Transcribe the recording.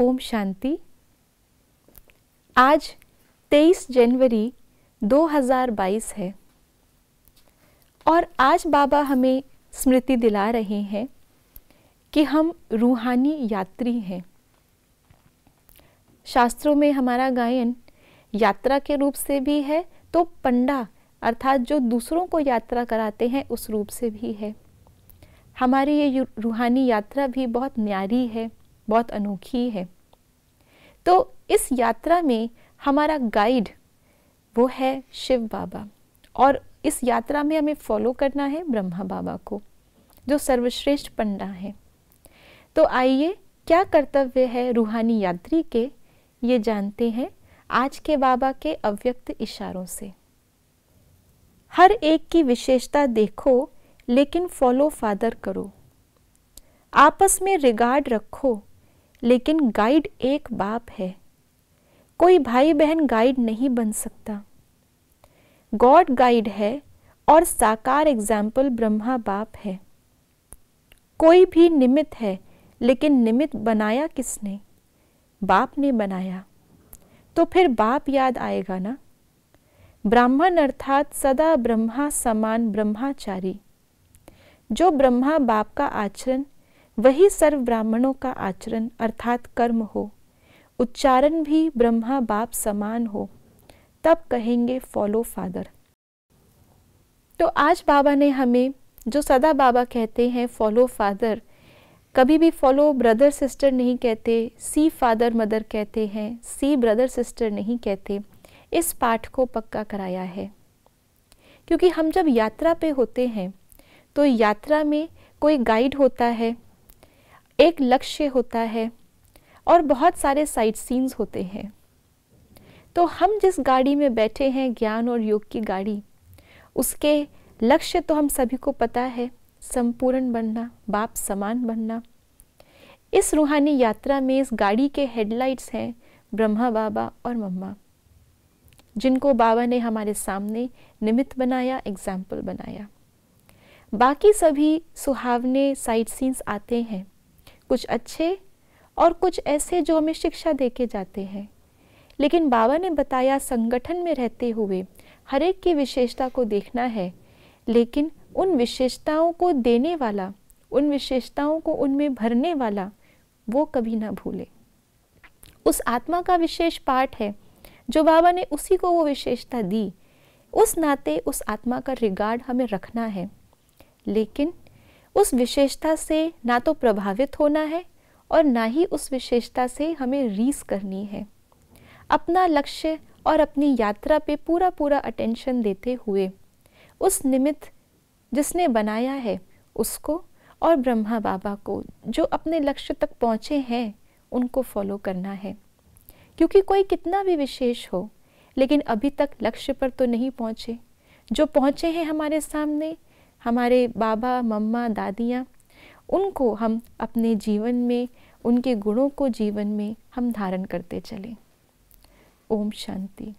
ओम शांति आज 23 जनवरी 2022 है और आज बाबा हमें स्मृति दिला रहे हैं कि हम रूहानी यात्री हैं शास्त्रों में हमारा गायन यात्रा के रूप से भी है तो पंडा अर्थात जो दूसरों को यात्रा कराते हैं उस रूप से भी है हमारी ये रूहानी यात्रा भी बहुत न्यारी है बहुत अनोखी है तो इस यात्रा में हमारा गाइड वो है शिव बाबा और इस यात्रा में हमें फॉलो करना है ब्रह्मा बाबा को जो सर्वश्रेष्ठ पंडा है तो आइए क्या कर्तव्य है रूहानी यात्री के ये जानते हैं आज के बाबा के अव्यक्त इशारों से हर एक की विशेषता देखो लेकिन फॉलो फादर करो आपस में रिगार्ड रखो लेकिन गाइड एक बाप है कोई भाई बहन गाइड नहीं बन सकता गॉड गाइड है और साकार एग्जाम्पल ब्रह्मा बाप है कोई भी निमित है लेकिन निमित बनाया किसने बाप ने बनाया तो फिर बाप याद आएगा ना ब्राह्मण अर्थात सदा ब्रह्मा समान ब्रह्माचारी जो ब्रह्मा बाप का आचरण वही सर्व ब्राह्मणों का आचरण अर्थात कर्म हो उच्चारण भी ब्रह्मा बाप समान हो तब कहेंगे फॉलो फादर तो आज बाबा ने हमें जो सदा बाबा कहते हैं फॉलो फादर कभी भी फॉलो ब्रदर सिस्टर नहीं कहते सी फादर मदर कहते हैं सी ब्रदर सिस्टर नहीं कहते इस पाठ को पक्का कराया है क्योंकि हम जब यात्रा पे होते हैं तो यात्रा में कोई गाइड होता है एक लक्ष्य होता है और बहुत सारे साइट सीन्स होते हैं तो हम जिस गाड़ी में बैठे हैं ज्ञान और योग की गाड़ी उसके लक्ष्य तो हम सभी को पता है संपूर्ण बनना बाप समान बनना इस रूहानी यात्रा में इस गाड़ी के हेडलाइट्स हैं ब्रह्मा बाबा और मम्मा जिनको बाबा ने हमारे सामने निमित्त बनाया एग्जाम्पल बनाया बाकी सभी सुहावने साइट सीन्स आते हैं कुछ अच्छे और कुछ ऐसे जो हमें शिक्षा दे के जाते हैं लेकिन बाबा ने बताया संगठन में रहते हुए हर एक की विशेषता को देखना है लेकिन उन विशेषताओं को देने वाला उन विशेषताओं को उनमें भरने वाला वो कभी ना भूले उस आत्मा का विशेष पाठ है जो बाबा ने उसी को वो विशेषता दी उस नाते उस आत्मा का रिगार्ड हमें रखना है लेकिन उस विशेषता से ना तो प्रभावित होना है और ना ही उस विशेषता से हमें रीस करनी है अपना लक्ष्य और अपनी यात्रा पे पूरा पूरा अटेंशन देते हुए उस निमित्त जिसने बनाया है उसको और ब्रह्मा बाबा को जो अपने लक्ष्य तक पहुँचे हैं उनको फॉलो करना है क्योंकि कोई कितना भी विशेष हो लेकिन अभी तक लक्ष्य पर तो नहीं पहुँचे जो पहुँचे हैं हमारे सामने हमारे बाबा मम्मा दादियाँ उनको हम अपने जीवन में उनके गुणों को जीवन में हम धारण करते चलें ओम शांति